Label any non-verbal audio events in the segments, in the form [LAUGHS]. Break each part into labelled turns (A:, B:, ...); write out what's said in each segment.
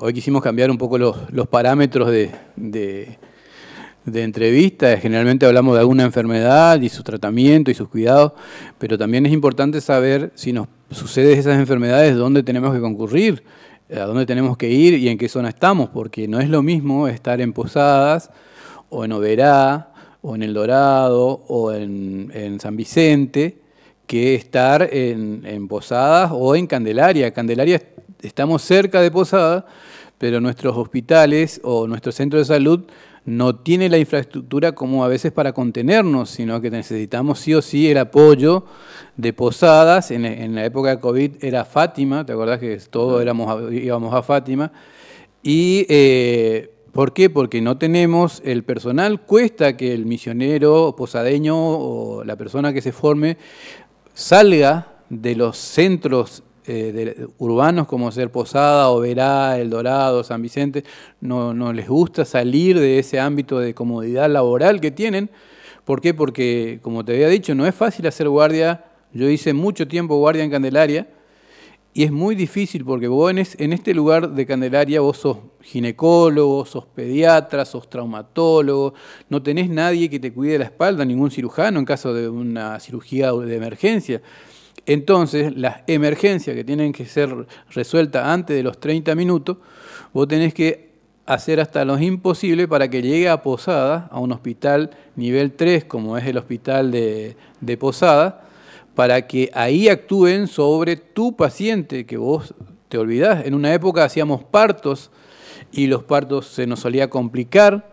A: hoy quisimos cambiar un poco los, parámetros de, entrevista. Generalmente hablamos de alguna enfermedad y su tratamiento y sus cuidados, pero también es importante saber si nos suceden esas enfermedades, dónde tenemos que concurrir, a dónde tenemos que ir y en qué zona estamos, porque no es lo mismo estar en Posadas o en Oberá o en El Dorado o en, San Vicente que estar en, Posadas o en Candelaria. Candelaria estamos cerca de Posada, pero nuestros hospitales o nuestros centros de salud no tiene la infraestructura como a veces para contenernos, sino que necesitamos sí o sí el apoyo de posadas. En, la época de COVID era Fátima, ¿te acordás que todos íbamos a Fátima? Y eh, ¿Por qué? Porque no tenemos el personal, cuesta que el misionero, posadeño o la persona que se forme salga de los centros eh, de, urbanos como ser Posada, Oberá, El Dorado, San Vicente, no, no les gusta salir de ese ámbito de comodidad laboral que tienen. ¿Por qué? Porque, como te había dicho, no es fácil hacer guardia. Yo hice mucho tiempo guardia en Candelaria y es muy difícil porque vos en, este lugar de Candelaria vos sos ginecólogo, sos pediatra, sos traumatólogo, no tenés nadie que te cuide la espalda, ningún cirujano en caso de una cirugía de emergencia. Entonces, las emergencias que tienen que ser resueltas antes de los 30 minutos, vos tenés que hacer hasta lo imposible para que llegue a Posada, a un hospital nivel 3, como es el hospital de, Posada, para que ahí actúen sobre tu paciente, que vos te olvidás. En una época hacíamos partos y los partos se nos solía complicar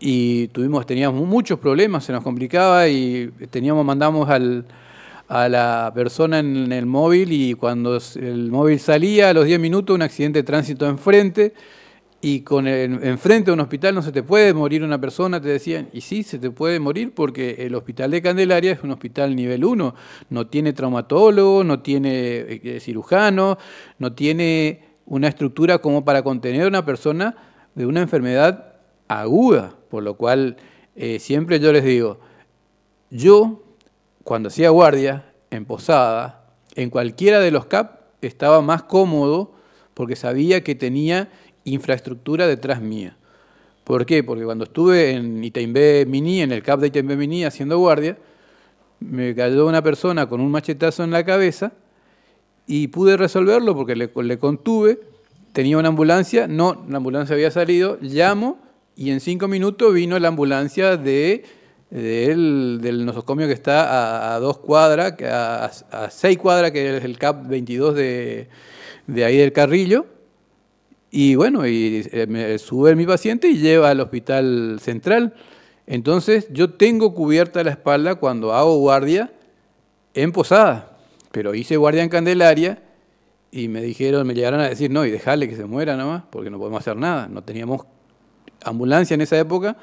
A: y tuvimos, teníamos muchos problemas, se nos complicaba y teníamos, mandamos al a la persona en el móvil y cuando el móvil salía a los 10 minutos un accidente de tránsito enfrente y con enfrente a un hospital no se te puede morir una persona, te decían, y sí, se te puede morir porque el hospital de Candelaria es un hospital nivel 1, no tiene traumatólogo, no tiene eh, cirujano, no tiene una estructura como para contener a una persona de una enfermedad aguda, por lo cual eh, siempre yo les digo, yo cuando hacía guardia, en posada, en cualquiera de los CAP estaba más cómodo porque sabía que tenía infraestructura detrás mía. ¿Por qué? Porque cuando estuve en Itaimbé Mini, en el CAP de Itaimbé Mini, haciendo guardia, me cayó una persona con un machetazo en la cabeza y pude resolverlo porque le, le contuve, tenía una ambulancia, no, la ambulancia había salido, llamo y en cinco minutos vino la ambulancia de del, nosocomio que está a, dos cuadras, a, a, seis cuadras, que es el CAP 22 de, ahí del Carrillo. Y bueno, y eh, sube mi paciente y lleva al hospital central. Entonces yo tengo cubierta la espalda cuando hago guardia en Posada, pero hice guardia en Candelaria y me dijeron, me llegaron a decir, no, y dejarle que se muera nada más, porque no podemos hacer nada. No teníamos ambulancia en esa época,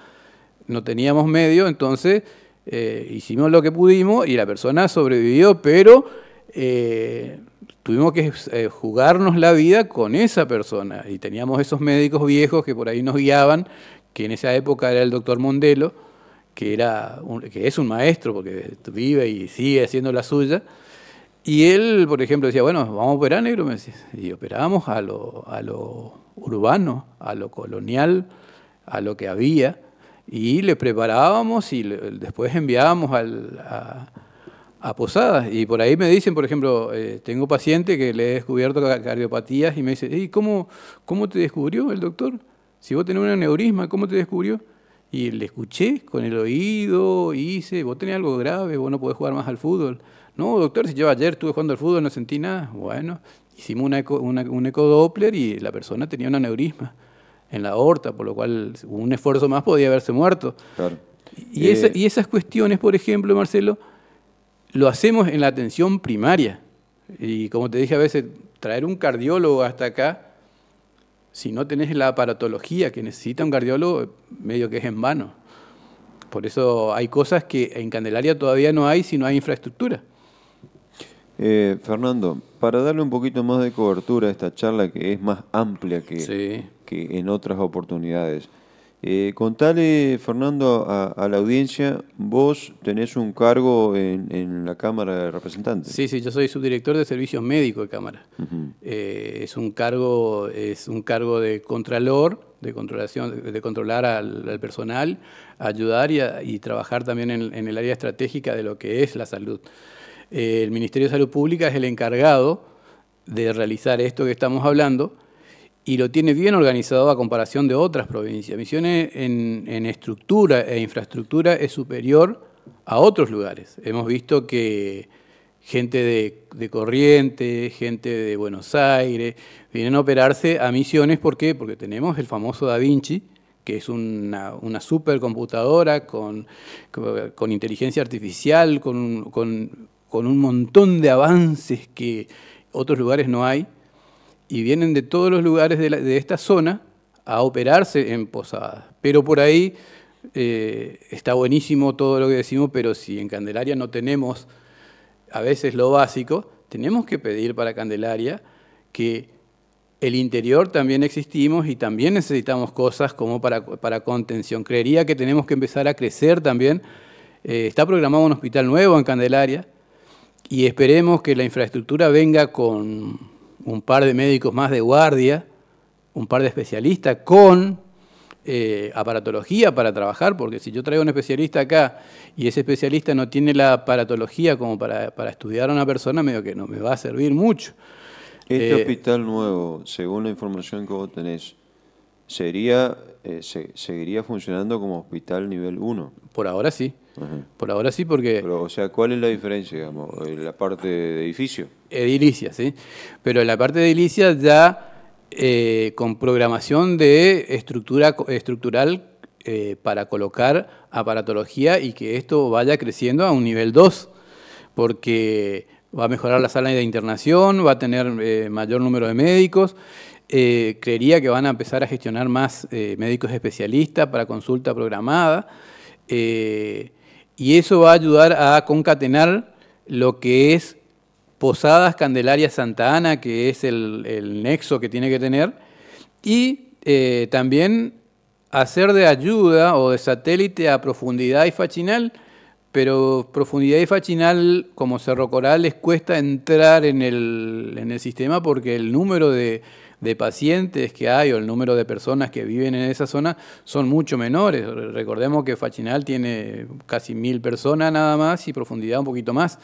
A: no teníamos medio, entonces eh, hicimos lo que pudimos y la persona sobrevivió, pero eh, tuvimos que eh, jugarnos la vida con esa persona. Y teníamos esos médicos viejos que por ahí nos guiaban, que en esa época era el doctor Mondelo, que, era que es un maestro porque vive y sigue haciendo la suya. Y él, por ejemplo, decía, bueno, vamos a operar negro, me Y operábamos a lo, a lo urbano, a lo colonial, a lo que había y le preparábamos y después enviábamos a, posadas. Y por ahí me dicen, por ejemplo, eh, tengo paciente que le he descubierto cardiopatías y me dice, ¿y cómo, cómo te descubrió el doctor? Si vos tenés un aneurisma, ¿cómo te descubrió? Y le escuché con el oído, hice, vos tenés algo grave, vos no podés jugar más al fútbol. No, doctor, si yo ayer estuve jugando al fútbol no sentí nada. Bueno, hicimos un ecodoppler y la persona tenía un aneurisma en la aorta, por lo cual un esfuerzo más podía haberse muerto. Y, eh, y esas cuestiones, por ejemplo, Marcelo, lo hacemos en la atención primaria. Y como te dije a veces, traer un cardiólogo hasta acá, si no tenés la aparatología que necesita un cardiólogo, medio que es en vano. Por eso hay cosas que en Candelaria todavía no hay si no hay infraestructura.
B: Eh, Fernando, para darle un poquito más de cobertura a esta charla que es más amplia que, sí en otras oportunidades. Eh, contale, Fernando, a, la audiencia, vos tenés un cargo en, la Cámara de Representantes. Sí, sí, yo soy
A: subdirector de Servicios Médicos de Cámara. Eh, es, un cargo, es un cargo de contralor, de, controlación, de controlar al, personal, ayudar y, trabajar también en, el área estratégica de lo que es la salud. Eh, el Ministerio de Salud Pública es el encargado de realizar esto que estamos hablando y lo tiene bien organizado a comparación de otras provincias. Misiones en, estructura e infraestructura es superior a otros lugares. Hemos visto que gente de, Corrientes, gente de Buenos Aires, vienen a operarse a Misiones. ¿Por qué? Porque tenemos el famoso Da Vinci, que es una, supercomputadora con, con, inteligencia artificial, con, con un montón de avances que otros lugares no hay y vienen de todos los lugares de, esta zona a operarse en posadas. Pero por ahí eh, está buenísimo todo lo que decimos, pero si en Candelaria no tenemos a veces lo básico, tenemos que pedir para Candelaria que el interior también existimos y también necesitamos cosas como para, contención. Creería que tenemos que empezar a crecer también. Eh, está programado un hospital nuevo en Candelaria y esperemos que la infraestructura venga con un par de médicos más de guardia, un par de especialistas con eh, aparatología para trabajar, porque si yo traigo un especialista acá y ese especialista no tiene la aparatología como para, estudiar a una persona, medio que no me va a servir mucho.
B: Este eh, hospital nuevo, según la información que vos tenés, sería, eh, seguiría funcionando como hospital nivel 1. Por ahora sí. Por ahora sí, porque. o sea, ¿cuál es la diferencia, digamos? Eh, la parte de edificio.
A: Edilicia, sí. Pero en la parte de edilicia ya eh, con programación de estructura estructural para colocar aparatología y que esto vaya creciendo a un nivel 2, porque va a mejorar la sala de internación, va a tener mayor número de médicos eh, creería que van a empezar a gestionar más eh, médicos especialistas para consulta programada eh, y eso va a ayudar a concatenar lo que es Posadas Candelaria Santa Ana, que es el, nexo que tiene que tener, y también hacer de ayuda o de satélite a profundidad y fachinal, pero profundidad y fachinal como Cerro Coral les cuesta entrar en el sistema porque el número de de pacientes que hay o el número de personas que viven en esa zona son mucho menores. Recordemos que Fachinal tiene casi mil personas nada más y profundidad un poquito más.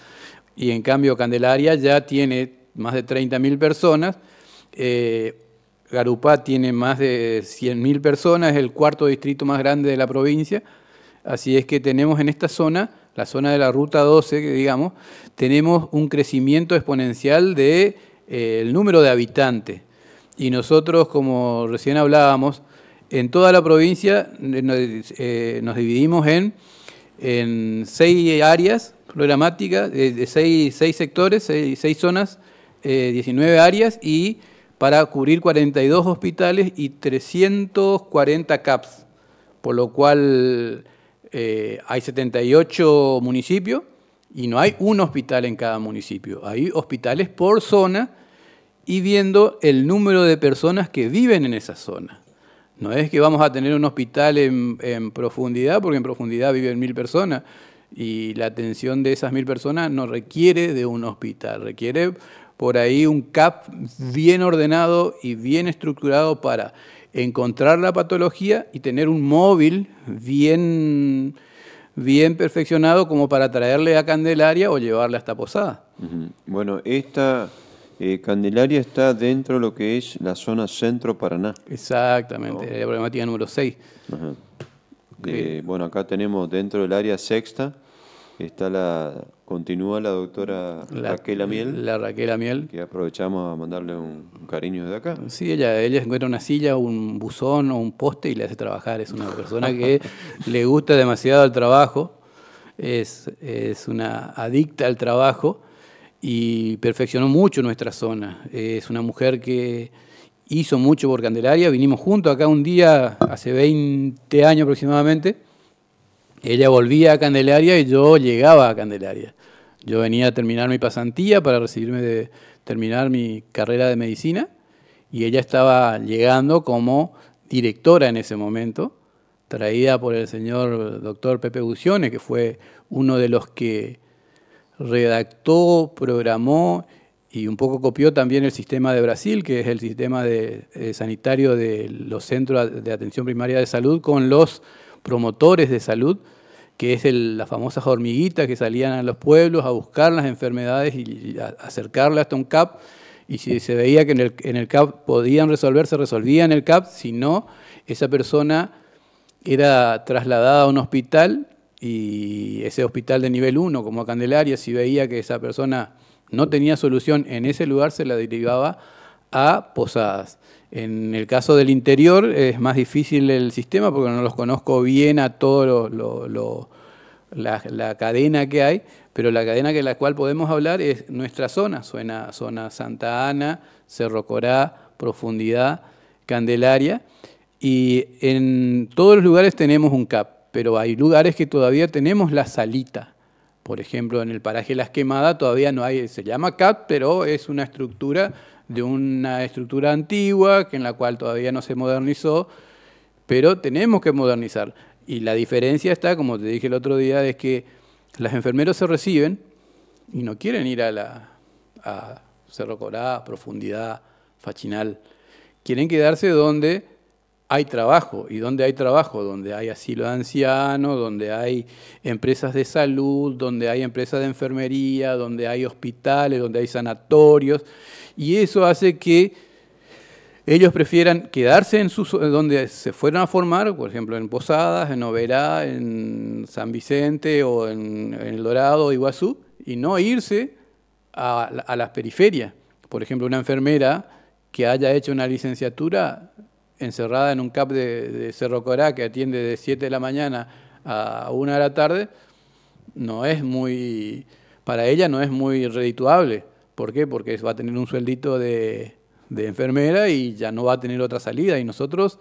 A: Y en cambio Candelaria ya tiene más de 30.000 personas. Eh, Garupá tiene más de mil personas, es el cuarto distrito más grande de la provincia. Así es que tenemos en esta zona, la zona de la ruta 12, que digamos, tenemos un crecimiento exponencial del de, eh, el número de habitantes. Y nosotros, como recién hablábamos, en toda la provincia eh, eh, nos dividimos en, en seis áreas programáticas, de seis, sectores, seis, zonas, 19 eh, áreas y para cubrir 42 hospitales y 340 CAPS, por lo cual hay 78 municipios y no hay un hospital en cada municipio, hay hospitales por zona y viendo el número de personas que viven en esa zona. No es que vamos a tener un hospital en, profundidad, porque en profundidad viven mil personas, y la atención de esas mil personas no requiere de un hospital, requiere por ahí un CAP bien ordenado y bien estructurado para encontrar la patología y tener un móvil bien,
B: bien perfeccionado como para traerle a Candelaria o llevarle hasta Posada. Bueno, esta eh, Candelaria está dentro de lo que es la zona centro-Paraná. Exactamente, oh. la problemática número 6. Eh, bueno, acá tenemos dentro del área sexta, está la continúa la doctora Raquel Amiel. La Raquel Amiel. Que aprovechamos a mandarle un, cariño desde acá. Sí, ella, ella encuentra una silla,
A: un buzón o un poste y le hace trabajar. Es una persona que [LAUGHS] le gusta demasiado el trabajo, es, es una adicta al trabajo y perfeccionó mucho nuestra zona. Es una mujer que hizo mucho por Candelaria, vinimos juntos acá un día, hace 20 años aproximadamente, ella volvía a Candelaria y yo llegaba a Candelaria. Yo venía a terminar mi pasantía para recibirme de terminar mi carrera de medicina y ella estaba llegando como directora en ese momento, traída por el señor doctor Pepe Bucione, que fue uno de los que redactó, programó y un poco copió también el sistema de Brasil, que es el sistema de, eh, sanitario de los centros de atención primaria de salud con los promotores de salud, que es las famosas hormiguitas que salían a los pueblos a buscar las enfermedades y, acercarlas a, acercarlas hasta un CAP. Y si se veía que en el, en el CAP podían resolverse, resolvía en el CAP. Si no, esa persona era trasladada a un hospital y ese hospital de nivel 1 como Candelaria, si veía que esa persona no tenía solución en ese lugar, se la derivaba a Posadas. En el caso del interior es más difícil el sistema porque no los conozco bien a toda la, la, cadena que hay, pero la cadena de la cual podemos hablar es nuestra zona, suena zona Santa Ana, Cerro Corá, Profundidad, Candelaria, y en todos los lugares tenemos un CAP pero hay lugares que todavía tenemos la salita. Por ejemplo, en el paraje Las Quemadas todavía no hay, se llama CAP, pero es una estructura de una estructura antigua, que en la cual todavía no se modernizó, pero tenemos que modernizar. Y la diferencia está, como te dije el otro día, es que las enfermeras se reciben y no quieren ir a, la, Cerro Corá, Profundidad, Fachinal. Quieren quedarse donde hay trabajo. ¿Y donde hay trabajo? Donde hay asilo de ancianos, donde hay empresas de salud, donde hay empresas de enfermería, donde hay hospitales, donde hay sanatorios. Y eso hace que ellos prefieran quedarse en sus, donde se fueron a formar, por ejemplo, en Posadas, en Oberá, en San Vicente o en, El Dorado, Iguazú, y no irse a las periferias. Por ejemplo, una enfermera que haya hecho una licenciatura encerrada en un CAP de, Cerro Corá que atiende de 7 de la mañana a 1 de la tarde, no es muy, para ella no es muy redituable. ¿Por qué? Porque va a tener un sueldito de, enfermera y ya no va a tener otra salida. Y nosotros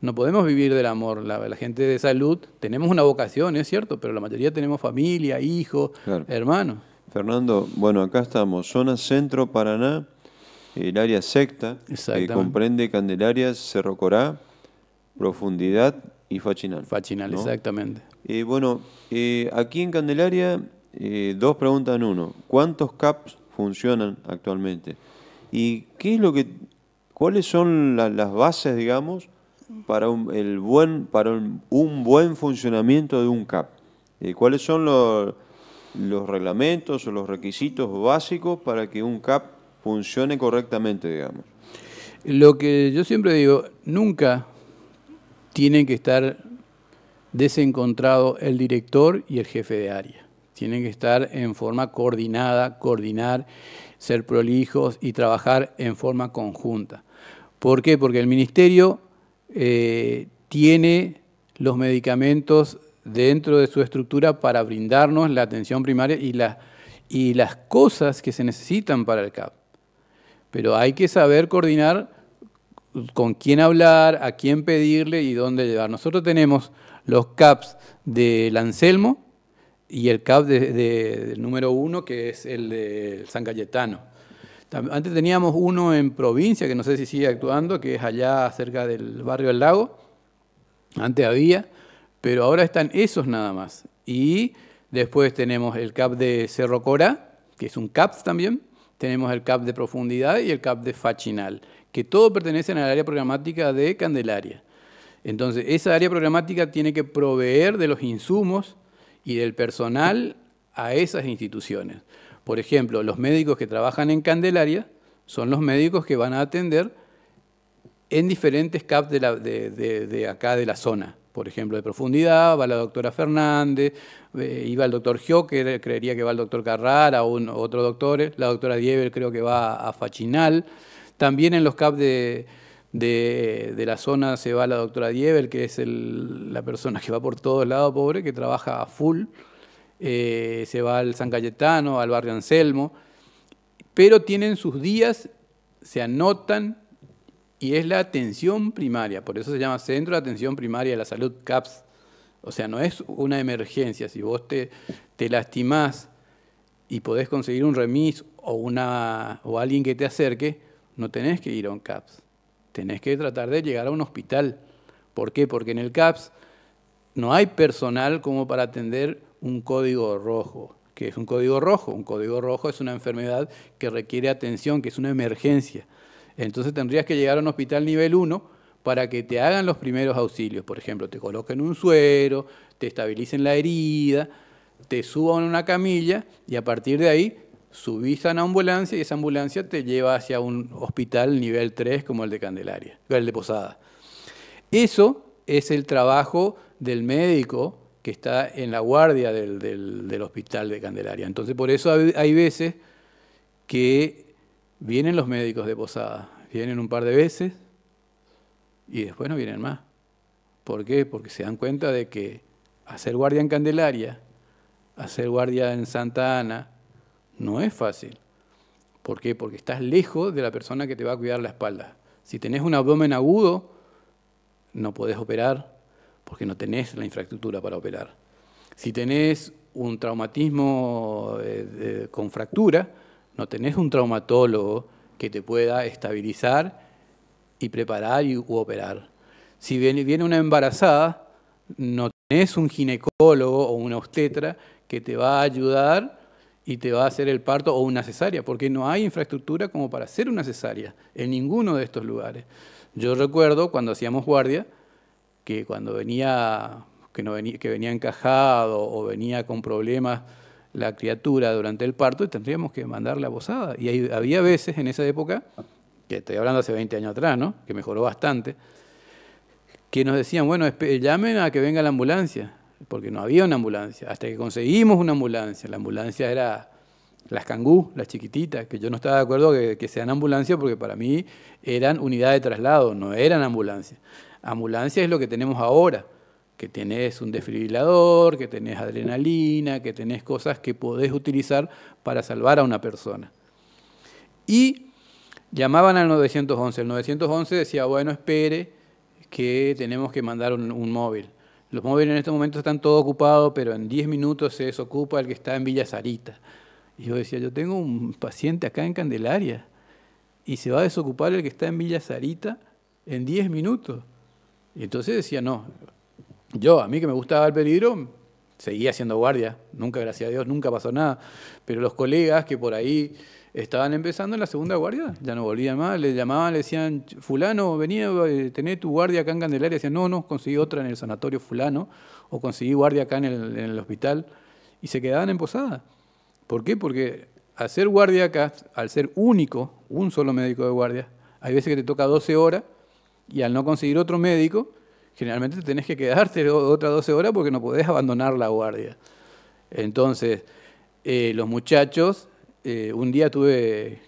A: no podemos vivir del amor. La, gente de salud tenemos una vocación, es cierto, pero
B: la mayoría tenemos familia, hijos, hermanos. Fernando, bueno, acá estamos, zona centro Paraná el área secta, que comprende Candelaria, Cerro Corá, Profundidad y Fachinal. Fachinal, exactamente. Eh, bueno, eh, aquí en Candelaria, eh, dos preguntas en uno. ¿Cuántos CAPs funcionan actualmente? ¿Y qué es lo que, cuáles son las bases, digamos, para un, el buen, para un, buen funcionamiento de un CAP? ¿Cuáles son los reglamentos o los requisitos básicos para que un CAP funcione correctamente, digamos. Lo que yo siempre digo,
A: nunca tienen que estar desencontrados el director y el jefe de área. Tienen que estar en forma coordinada, coordinar, ser prolijos y trabajar en forma conjunta. ¿Por qué? Porque el ministerio eh, tiene los medicamentos dentro de su estructura para brindarnos la atención primaria y, y las cosas que se necesitan para el CAP. Pero hay que saber coordinar con quién hablar, a quién pedirle y dónde llevar. Nosotros tenemos los CAPs del Anselmo y el CAP del número uno, que es el de San Cayetano. Antes teníamos uno en provincia, que no sé si sigue actuando, que es allá cerca del barrio del lago. Antes había, pero ahora están esos nada más. Y después tenemos el CAP de Cerro Cora, que es un CAP también, tenemos el CAP de profundidad y el CAP de fachinal, que todo pertenecen al área programática de Candelaria. Entonces, esa área programática tiene que proveer de los insumos y del personal a esas instituciones. Por ejemplo, los médicos que trabajan en Candelaria son los médicos que van a atender en diferentes CAP de acá de la zona por ejemplo, de profundidad, va la doctora Fernández, iba eh, el doctor Joker, creería que va el doctor Carrara o otro doctor, eh, la doctora Diebel creo que va a Fachinal. También en los CAP de, la zona se va la doctora Diebel, que es la persona que va por todos lados, pobre, que trabaja a full. Eh, se va al San Cayetano, al barrio Anselmo, pero tienen sus días, se anotan y es la atención primaria, por eso se llama Centro de Atención Primaria de la Salud, CAPS. O sea, no es una emergencia, si vos te, te lastimás y podés conseguir un remis o, una, o alguien que te acerque, no tenés que ir a un CAPS, tenés que tratar de llegar a un hospital. ¿Por qué? Porque en el CAPS no hay personal como para atender un código rojo. que es un código rojo? Un código rojo es una enfermedad que requiere atención, que es una emergencia. Entonces tendrías que llegar a un hospital nivel 1 para que te hagan los primeros auxilios. Por ejemplo, te coloquen un suero, te estabilicen la herida, te suban a una camilla y a partir de ahí subís a una ambulancia y esa ambulancia te lleva hacia un hospital nivel 3 como el de Candelaria, el de Posada. Eso es el trabajo del médico que está en la guardia del, del hospital de Candelaria. Entonces, por eso hay veces que Vienen los médicos de Posada, vienen un par de veces y después no vienen más. ¿Por qué? Porque se dan cuenta de que hacer guardia en Candelaria, hacer guardia en Santa Ana, no es fácil. ¿Por qué? Porque estás lejos de la persona que te va a cuidar la espalda. Si tenés un abdomen agudo, no podés operar porque no tenés la infraestructura para operar. Si tenés un traumatismo eh, con fractura, no tenés un traumatólogo que te pueda estabilizar y preparar y u operar. Si viene una embarazada, no tenés un ginecólogo o una obstetra que te va a ayudar y te va a hacer el parto o una cesárea, porque no hay infraestructura como para hacer una cesárea en ninguno de estos lugares. Yo recuerdo cuando hacíamos guardia, que cuando venía, que, no venía, que venía encajado o venía con problemas la criatura durante el parto y tendríamos que mandarla a posada. Y había veces en esa época, que estoy hablando hace 20 años atrás, ¿no? que mejoró bastante, que nos decían, bueno, llamen a que venga la ambulancia, porque no había una ambulancia, hasta que conseguimos una ambulancia. La ambulancia era las cangú, las chiquititas, que yo no estaba de acuerdo que, sean ambulancias, porque para mí eran unidad de traslado, no eran ambulancias. Ambulancia es lo que tenemos ahora que tenés un desfibrilador, que tenés adrenalina, que tenés cosas que podés utilizar para salvar a una persona. Y llamaban al 911. El 911 decía, bueno, espere, que tenemos que mandar un, móvil. Los móviles en este momento están todos ocupados, pero en 10 minutos se desocupa el que está en Villa Sarita. Y yo decía, yo tengo un paciente acá en Candelaria y se va a desocupar el que está en Villa Sarita en 10 minutos. Y entonces decía, no, yo, a mí que me gustaba el peligro, seguía haciendo guardia, nunca, gracias a Dios, nunca pasó nada. Pero los colegas que por ahí estaban empezando en la segunda guardia, ya no volvían más, le llamaban, le decían, fulano, venía, eh, tenés tu guardia acá en Candelaria, decían, no, no, conseguí otra en el sanatorio fulano, o conseguí guardia acá en el, en el hospital, y se quedaban en posada. ¿Por qué? Porque al ser guardia acá, al ser único, un solo médico de guardia, hay veces que te toca 12 horas, y al no conseguir otro médico, generalmente tenés que quedarte otras 12 horas porque no podés abandonar la guardia. Entonces, eh, los muchachos, eh, un día tuve,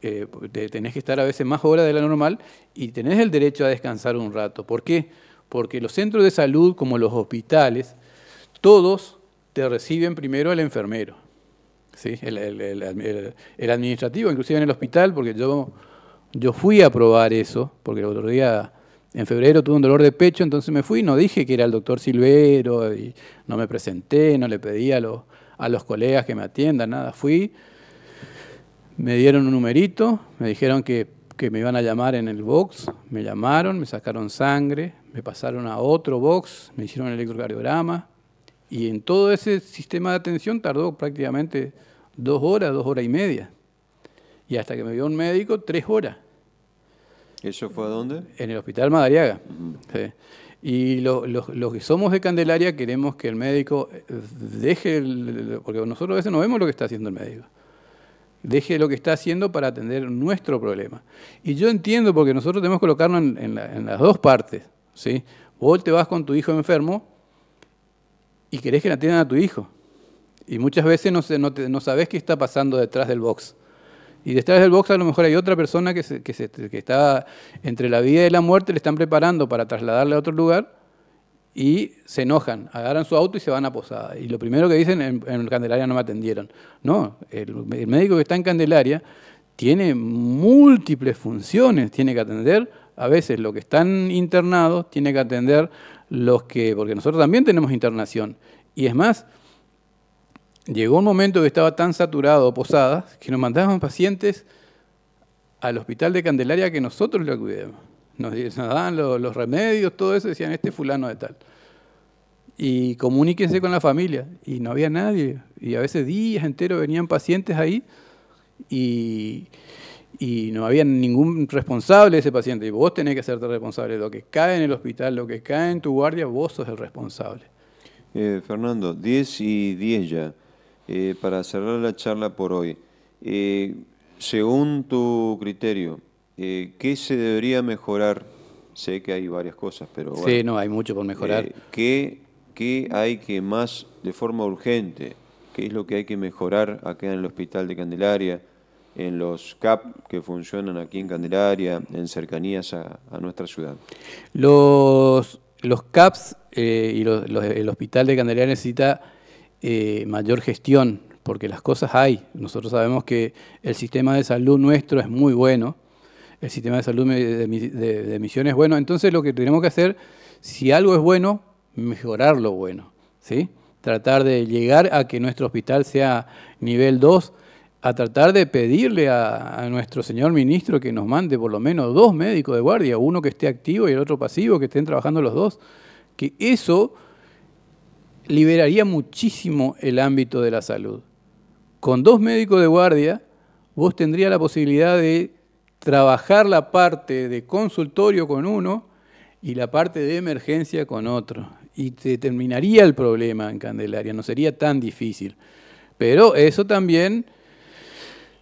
A: eh, tenés que estar a veces más horas de la normal y tenés el derecho a descansar un rato. ¿Por qué? Porque los centros de salud, como los hospitales, todos te reciben primero el enfermero, ¿sí? el, administrativo, inclusive en el hospital, porque yo, yo fui a probar eso, porque el otro día en febrero tuve un dolor de pecho, entonces me fui, no dije que era el doctor Silvero, y no me presenté, no le pedí a los, colegas que me atiendan, nada. Fui, me dieron un numerito, me dijeron que, que, me iban a llamar en el box, me llamaron, me sacaron sangre, me pasaron a otro box, me hicieron el electrocardiograma, y en todo ese sistema de atención tardó prácticamente dos horas, dos horas y media. Y hasta que me vio un médico, tres horas. ¿Eso fue a dónde? En el Hospital Madariaga. Y los que somos de Candelaria queremos que el médico eh, deje, porque nosotros a veces no vemos lo que está haciendo el médico. Deje lo que está haciendo para atender nuestro problema. Y yo entiendo, porque nosotros tenemos que colocarnos en, las dos partes. ¿sí? Vos te vas con tu hijo enfermo y querés que le atiendan a tu hijo. Y muchas veces no, no, no sabés qué está pasando detrás del box. Y detrás del box a lo mejor hay otra persona que, está entre la vida y la muerte, le están preparando para trasladarle a otro lugar y se enojan, agarran su auto y se van a Posada. Y lo primero que dicen, en, en Candelaria no me atendieron. No, el médico que está en Candelaria tiene múltiples funciones, tiene que atender a veces los que están internados, tiene que atender los que, porque nosotros también tenemos internación. Y es más, llegó un momento que estaba tan saturado Posadas que nos mandaban pacientes al hospital de Candelaria que nosotros lo cuidemos. Nos, nos daban los, remedios, todo eso, decían, este fulano de tal. Y comuníquense con la familia. Y no había nadie. Y a veces días enteros venían pacientes ahí y, no había ningún responsable de ese paciente. Y vos tenés que hacerte responsable. Lo que cae en el hospital, lo que cae en tu guardia, vos sos el responsable.
B: Eh, Fernando, 10 y 10 ya. Eh, para cerrar la charla por hoy, eh, según tu criterio, eh, ¿qué se debería mejorar? Sé que hay varias cosas, pero... Bueno, sí, no, hay mucho por mejorar. ¿qué, ¿Qué hay que más, de forma urgente, qué es lo que hay que mejorar acá en el Hospital de Candelaria, en los CAP que funcionan aquí en Candelaria, en cercanías a, nuestra ciudad? Los, los CAPs y el Hospital de Candelaria necesita
A: eh, mayor gestión, porque las cosas hay. Nosotros sabemos que el sistema de salud nuestro es muy bueno, el sistema de salud de, de, es bueno, entonces lo que tenemos que hacer, si algo es bueno, mejorar lo bueno, ¿sí? Tratar de llegar a que nuestro hospital sea nivel 2, a tratar de pedirle a, a, nuestro señor ministro que nos mande por lo menos dos médicos de guardia, uno que esté activo y el otro pasivo, que estén trabajando los dos, que eso liberaría muchísimo el ámbito de la salud. Con dos médicos de guardia, vos tendrías la posibilidad de trabajar la parte de consultorio con uno y la parte de emergencia con otro. Y te terminaría el problema en Candelaria, no sería tan difícil. Pero eso también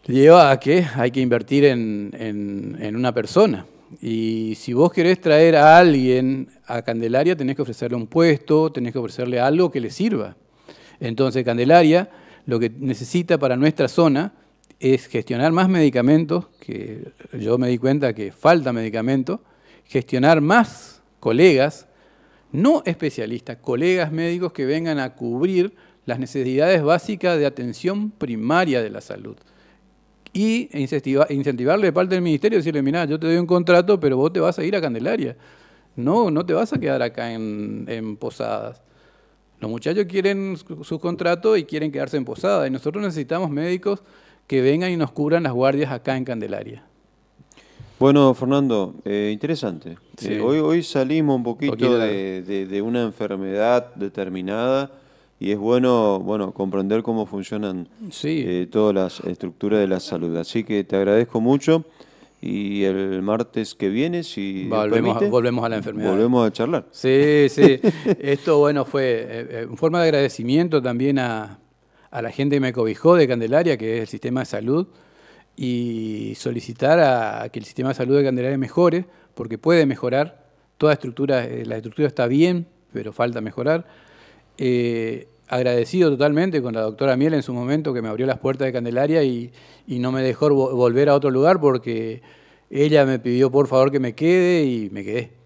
A: lleva a que hay que invertir en, en, en una persona. Y si vos querés traer a alguien a Candelaria, tenés que ofrecerle un puesto, tenés que ofrecerle algo que le sirva. Entonces, Candelaria lo que necesita para nuestra zona es gestionar más medicamentos, que yo me di cuenta que falta medicamento, gestionar más colegas, no especialistas, colegas médicos que vengan a cubrir las necesidades básicas de atención primaria de la salud y incentivarle de parte del ministerio, decirle, mira, yo te doy un contrato, pero vos te vas a ir a Candelaria. No, no te vas a quedar acá en, Posadas. Los muchachos quieren su, contrato y quieren quedarse en Posadas. Y nosotros necesitamos médicos que vengan y nos cubran las guardias acá en Candelaria.
B: Bueno, Fernando, eh, interesante. Eh, hoy, hoy salimos un poquito de una enfermedad determinada y es bueno, bueno comprender cómo funcionan eh, todas las estructuras de la salud. Así que te agradezco mucho y el martes que viene, si volvemos, a, volvemos a la enfermedad. Volvemos a charlar. Sí, sí.
A: [LAUGHS] Esto, bueno, fue eh, eh, en forma de agradecimiento también a, la gente que me cobijó de Candelaria, que es el sistema de salud, y solicitar a, que el sistema de salud de Candelaria mejore, porque puede mejorar. Toda estructura, la estructura está bien, pero falta mejorar eh, agradecido totalmente con la doctora Miel en su momento que me abrió las puertas de Candelaria y, no me dejó volver a otro lugar porque ella me pidió por favor que me quede y me quedé.